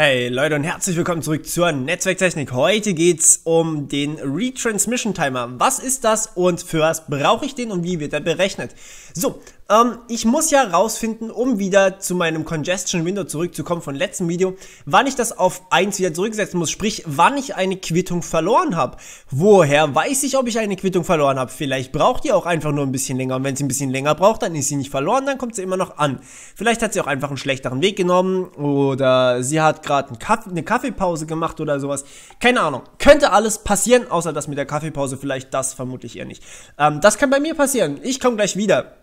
Hey Leute und herzlich willkommen zurück zur Netzwerktechnik. Heute geht es um den Retransmission Timer. Was ist das und für was brauche ich den und wie wird er berechnet? So, ähm, ich muss ja rausfinden, um wieder zu meinem Congestion Window zurückzukommen von letztem Video, wann ich das auf 1 wieder zurücksetzen muss, sprich, wann ich eine Quittung verloren habe. Woher weiß ich, ob ich eine Quittung verloren habe? Vielleicht braucht die auch einfach nur ein bisschen länger und wenn sie ein bisschen länger braucht, dann ist sie nicht verloren, dann kommt sie immer noch an. Vielleicht hat sie auch einfach einen schlechteren Weg genommen oder sie hat gerade ein Kaff eine Kaffeepause gemacht oder sowas. Keine Ahnung. Könnte alles passieren, außer das mit der Kaffeepause vielleicht das vermutlich eher nicht. Ähm, das kann bei mir passieren. Ich komme gleich wieder.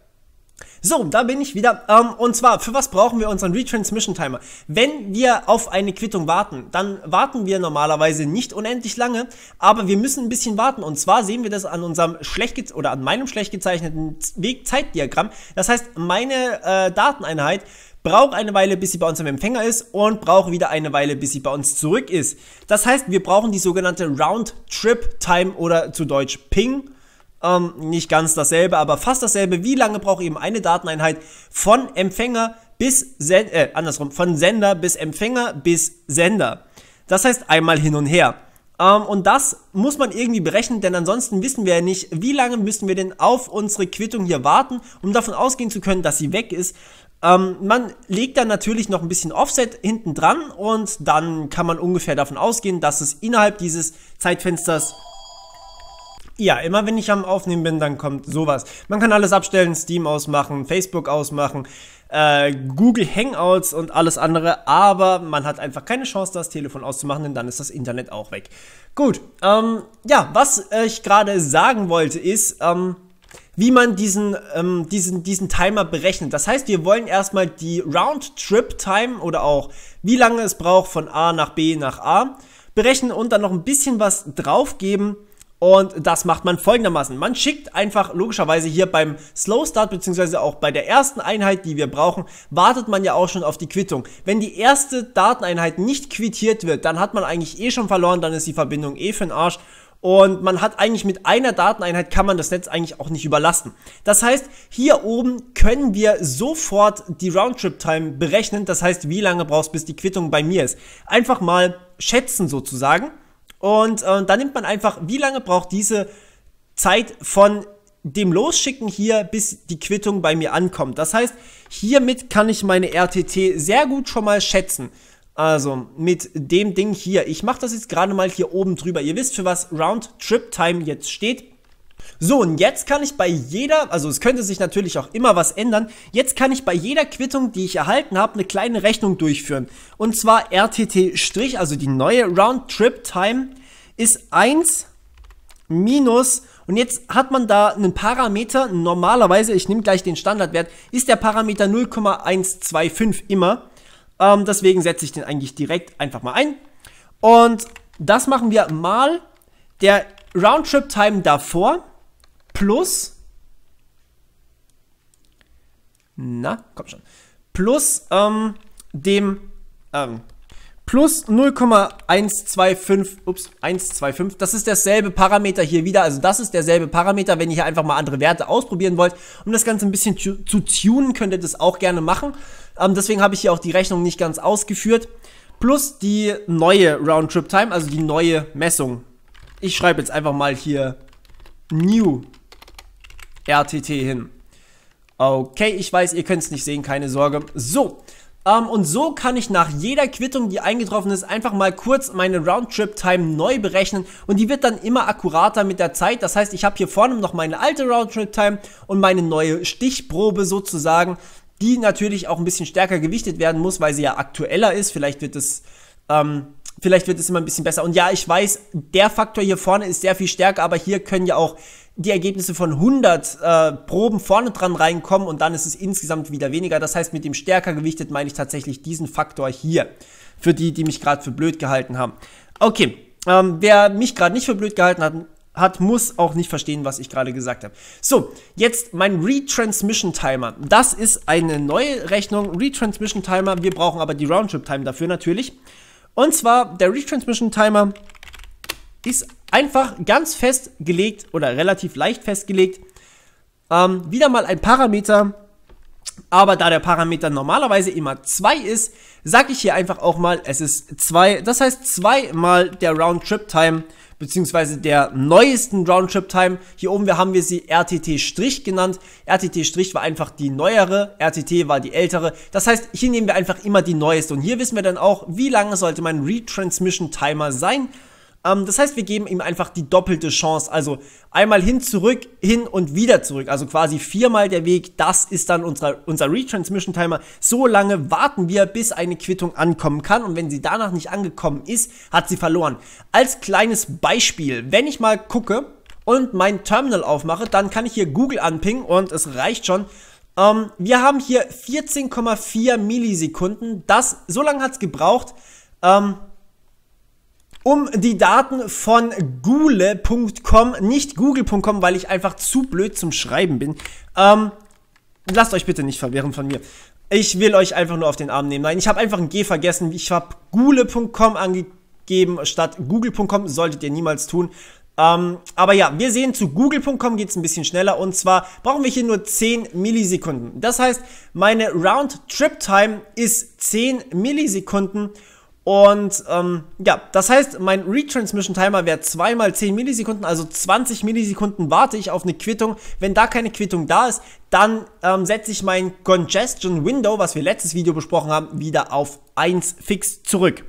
So, da bin ich wieder. Ähm, und zwar, für was brauchen wir unseren Retransmission Timer? Wenn wir auf eine Quittung warten, dann warten wir normalerweise nicht unendlich lange, aber wir müssen ein bisschen warten. Und zwar sehen wir das an unserem schlecht oder an meinem schlecht gezeichneten Wegzeitdiagramm. Das heißt, meine äh, Dateneinheit braucht eine Weile, bis sie bei uns am Empfänger ist und braucht wieder eine Weile, bis sie bei uns zurück ist. Das heißt, wir brauchen die sogenannte Round Trip Time oder zu Deutsch Ping ähm, nicht ganz dasselbe, aber fast dasselbe. Wie lange braucht eben eine Dateneinheit von Empfänger bis Sen äh, andersrum, von Sender bis Empfänger bis Sender. Das heißt einmal hin und her. Ähm, und das muss man irgendwie berechnen, denn ansonsten wissen wir ja nicht, wie lange müssen wir denn auf unsere Quittung hier warten, um davon ausgehen zu können, dass sie weg ist. Ähm, man legt dann natürlich noch ein bisschen Offset hinten dran und dann kann man ungefähr davon ausgehen, dass es innerhalb dieses Zeitfensters ja, immer wenn ich am Aufnehmen bin, dann kommt sowas. Man kann alles abstellen, Steam ausmachen, Facebook ausmachen, äh, Google Hangouts und alles andere, aber man hat einfach keine Chance, das Telefon auszumachen, denn dann ist das Internet auch weg. Gut, ähm, ja, was ich gerade sagen wollte ist, ähm, wie man diesen, ähm, diesen, diesen Timer berechnet. Das heißt, wir wollen erstmal die Round-Trip-Time oder auch wie lange es braucht von A nach B nach A berechnen und dann noch ein bisschen was draufgeben, und das macht man folgendermaßen. Man schickt einfach logischerweise hier beim Slow Start, beziehungsweise auch bei der ersten Einheit, die wir brauchen, wartet man ja auch schon auf die Quittung. Wenn die erste Dateneinheit nicht quittiert wird, dann hat man eigentlich eh schon verloren, dann ist die Verbindung eh für den Arsch. Und man hat eigentlich mit einer Dateneinheit kann man das Netz eigentlich auch nicht überlasten. Das heißt, hier oben können wir sofort die Roundtrip-Time berechnen. Das heißt, wie lange brauchst du, bis die Quittung bei mir ist. Einfach mal schätzen sozusagen. Und äh, dann nimmt man einfach, wie lange braucht diese Zeit von dem Losschicken hier, bis die Quittung bei mir ankommt. Das heißt, hiermit kann ich meine RTT sehr gut schon mal schätzen. Also mit dem Ding hier. Ich mache das jetzt gerade mal hier oben drüber. Ihr wisst, für was Round Trip Time jetzt steht. So, und jetzt kann ich bei jeder, also es könnte sich natürlich auch immer was ändern, jetzt kann ich bei jeder Quittung, die ich erhalten habe, eine kleine Rechnung durchführen. Und zwar RTT-, also die neue Round-Trip-Time, ist 1 minus, und jetzt hat man da einen Parameter, normalerweise, ich nehme gleich den Standardwert, ist der Parameter 0,125 immer. Ähm, deswegen setze ich den eigentlich direkt einfach mal ein. Und das machen wir mal der Round-Trip-Time davor plus. Na, komm schon. Plus ähm, dem. Ähm, plus 0,125, ups, 125, das ist derselbe Parameter hier wieder, also das ist derselbe Parameter, wenn ihr hier einfach mal andere Werte ausprobieren wollt, um das Ganze ein bisschen zu, tunen, könnt ihr das auch gerne machen, ähm, deswegen habe ich hier auch die Rechnung nicht ganz ausgeführt, plus die neue Roundtrip time also die neue Messung. Ich schreibe jetzt einfach mal hier New RTT hin. Okay, ich weiß, ihr könnt es nicht sehen, keine Sorge. So, ähm, und so kann ich nach jeder Quittung, die eingetroffen ist, einfach mal kurz meine Roundtrip-Time neu berechnen und die wird dann immer akkurater mit der Zeit. Das heißt, ich habe hier vorne noch meine alte Roundtrip-Time und meine neue Stichprobe sozusagen, die natürlich auch ein bisschen stärker gewichtet werden muss, weil sie ja aktueller ist. Vielleicht wird es... Ähm, vielleicht wird es immer ein bisschen besser. Und ja, ich weiß, der Faktor hier vorne ist sehr viel stärker, aber hier können ja auch die Ergebnisse von 100 äh, Proben vorne dran reinkommen und dann ist es insgesamt wieder weniger. Das heißt, mit dem stärker gewichtet meine ich tatsächlich diesen Faktor hier. Für die, die mich gerade für blöd gehalten haben. Okay, ähm, wer mich gerade nicht für blöd gehalten hat, hat, muss auch nicht verstehen, was ich gerade gesagt habe. So, jetzt mein Retransmission Timer. Das ist eine neue Rechnung, Retransmission Timer. Wir brauchen aber die Roundtrip Time dafür natürlich. Und zwar der Retransmission Timer ist einfach ganz festgelegt oder relativ leicht festgelegt. Ähm, wieder mal ein Parameter, aber da der Parameter normalerweise immer 2 ist, sage ich hier einfach auch mal, es ist 2. Das heißt 2 mal der roundtrip time beziehungsweise der neuesten roundtrip time Hier oben wir haben wir sie RTT- genannt. RTT- war einfach die neuere, RTT war die ältere. Das heißt, hier nehmen wir einfach immer die neueste. Und hier wissen wir dann auch, wie lange sollte mein Retransmission-Timer sein. Ähm, das heißt, wir geben ihm einfach die doppelte Chance. Also einmal hin, zurück, hin und wieder zurück. Also quasi viermal der Weg. Das ist dann unser, unser Retransmission Timer. So lange warten wir, bis eine Quittung ankommen kann. Und wenn sie danach nicht angekommen ist, hat sie verloren. Als kleines Beispiel, wenn ich mal gucke und mein Terminal aufmache, dann kann ich hier Google anpingen und es reicht schon. Ähm, wir haben hier 14,4 Millisekunden. Das, so lange hat es gebraucht. Ähm, um die Daten von google.com, nicht Google.com, weil ich einfach zu blöd zum Schreiben bin. Ähm, lasst euch bitte nicht verwehren von mir. Ich will euch einfach nur auf den Arm nehmen. Nein, ich habe einfach ein G vergessen. Ich habe google.com angegeben statt Google.com. Solltet ihr niemals tun. Ähm, aber ja, wir sehen, zu google.com geht es ein bisschen schneller und zwar brauchen wir hier nur 10 Millisekunden. Das heißt, meine Round-Trip-Time ist 10 Millisekunden und ähm, ja, das heißt, mein Retransmission-Timer wäre zweimal mal 10 Millisekunden, also 20 Millisekunden warte ich auf eine Quittung. Wenn da keine Quittung da ist, dann ähm, setze ich mein Congestion Window, was wir letztes Video besprochen haben, wieder auf 1 fix zurück.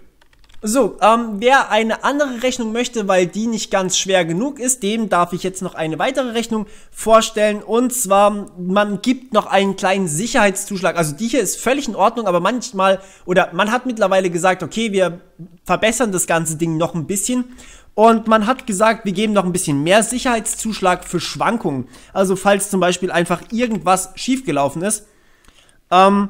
So, ähm, wer eine andere Rechnung möchte, weil die nicht ganz schwer genug ist, dem darf ich jetzt noch eine weitere Rechnung vorstellen. Und zwar, man gibt noch einen kleinen Sicherheitszuschlag. Also die hier ist völlig in Ordnung, aber manchmal, oder man hat mittlerweile gesagt, okay, wir verbessern das ganze Ding noch ein bisschen. Und man hat gesagt, wir geben noch ein bisschen mehr Sicherheitszuschlag für Schwankungen. Also falls zum Beispiel einfach irgendwas schiefgelaufen ist. Ähm,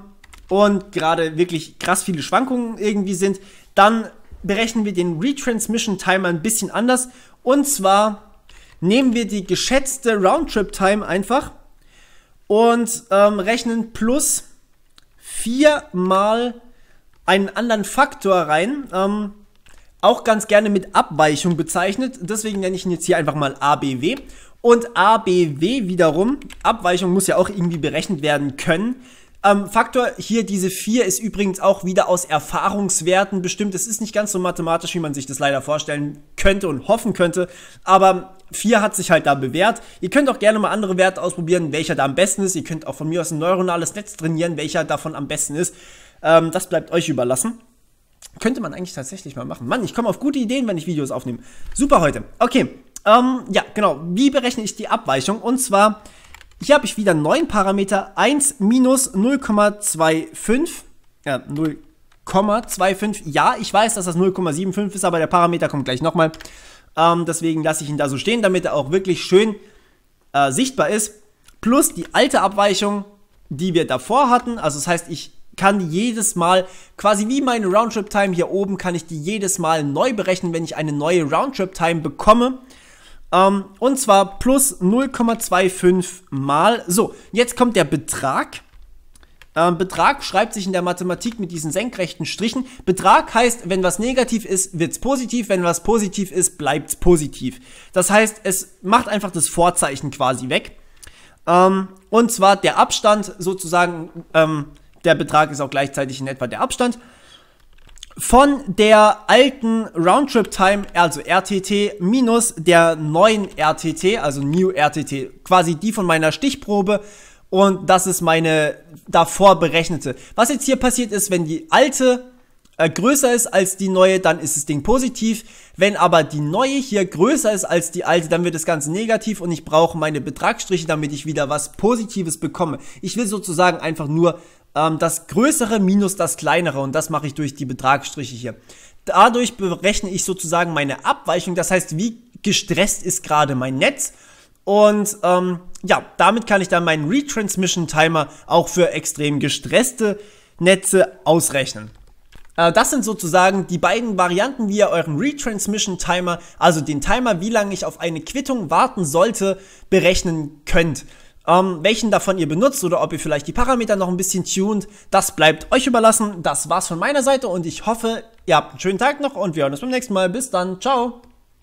und gerade wirklich krass viele Schwankungen irgendwie sind, dann berechnen wir den Retransmission Timer ein bisschen anders. Und zwar nehmen wir die geschätzte Roundtrip Time einfach und ähm, rechnen plus viermal einen anderen Faktor rein. Ähm, auch ganz gerne mit Abweichung bezeichnet. Deswegen nenne ich ihn jetzt hier einfach mal ABW. Und ABW wiederum, Abweichung muss ja auch irgendwie berechnet werden können, ähm, Faktor hier, diese 4 ist übrigens auch wieder aus Erfahrungswerten bestimmt. Es ist nicht ganz so mathematisch, wie man sich das leider vorstellen könnte und hoffen könnte. Aber 4 hat sich halt da bewährt. Ihr könnt auch gerne mal andere Werte ausprobieren, welcher da am besten ist. Ihr könnt auch von mir aus ein neuronales Netz trainieren, welcher davon am besten ist. Ähm, das bleibt euch überlassen. Könnte man eigentlich tatsächlich mal machen. Mann, ich komme auf gute Ideen, wenn ich Videos aufnehme. Super heute. Okay, ähm, ja, genau. Wie berechne ich die Abweichung? Und zwar hier habe ich wieder einen neuen Parameter, 1 minus 0,25. Ja, 0,25. Ja, ich weiß, dass das 0,75 ist, aber der Parameter kommt gleich nochmal. Ähm, deswegen lasse ich ihn da so stehen, damit er auch wirklich schön äh, sichtbar ist. Plus die alte Abweichung, die wir davor hatten. Also das heißt, ich kann jedes Mal, quasi wie meine Roundtrip-Time hier oben, kann ich die jedes Mal neu berechnen, wenn ich eine neue Roundtrip-Time bekomme. Ähm, und zwar plus 0,25 mal. So, jetzt kommt der Betrag. Ähm, Betrag schreibt sich in der Mathematik mit diesen senkrechten Strichen. Betrag heißt, wenn was negativ ist, wird es positiv. Wenn was positiv ist, bleibt es positiv. Das heißt, es macht einfach das Vorzeichen quasi weg. Ähm, und zwar der Abstand sozusagen, ähm, der Betrag ist auch gleichzeitig in etwa der Abstand von der alten Roundtrip Time, also RTT, minus der neuen RTT, also New RTT, quasi die von meiner Stichprobe. Und das ist meine davor berechnete. Was jetzt hier passiert ist, wenn die alte äh, größer ist als die neue, dann ist das Ding positiv. Wenn aber die neue hier größer ist als die alte, dann wird das Ganze negativ und ich brauche meine Betragsstriche, damit ich wieder was Positives bekomme. Ich will sozusagen einfach nur ähm, das größere minus das kleinere und das mache ich durch die Betragsstriche hier. Dadurch berechne ich sozusagen meine Abweichung, das heißt, wie gestresst ist gerade mein Netz und ähm, ja, damit kann ich dann meinen Retransmission Timer auch für extrem gestresste Netze ausrechnen. Äh, das sind sozusagen die beiden Varianten, wie ihr euren Retransmission Timer, also den Timer, wie lange ich auf eine Quittung warten sollte, berechnen könnt. Ähm, welchen davon ihr benutzt oder ob ihr vielleicht die Parameter noch ein bisschen tunt, das bleibt euch überlassen. Das war's von meiner Seite und ich hoffe, ihr habt einen schönen Tag noch und wir hören uns beim nächsten Mal. Bis dann, ciao!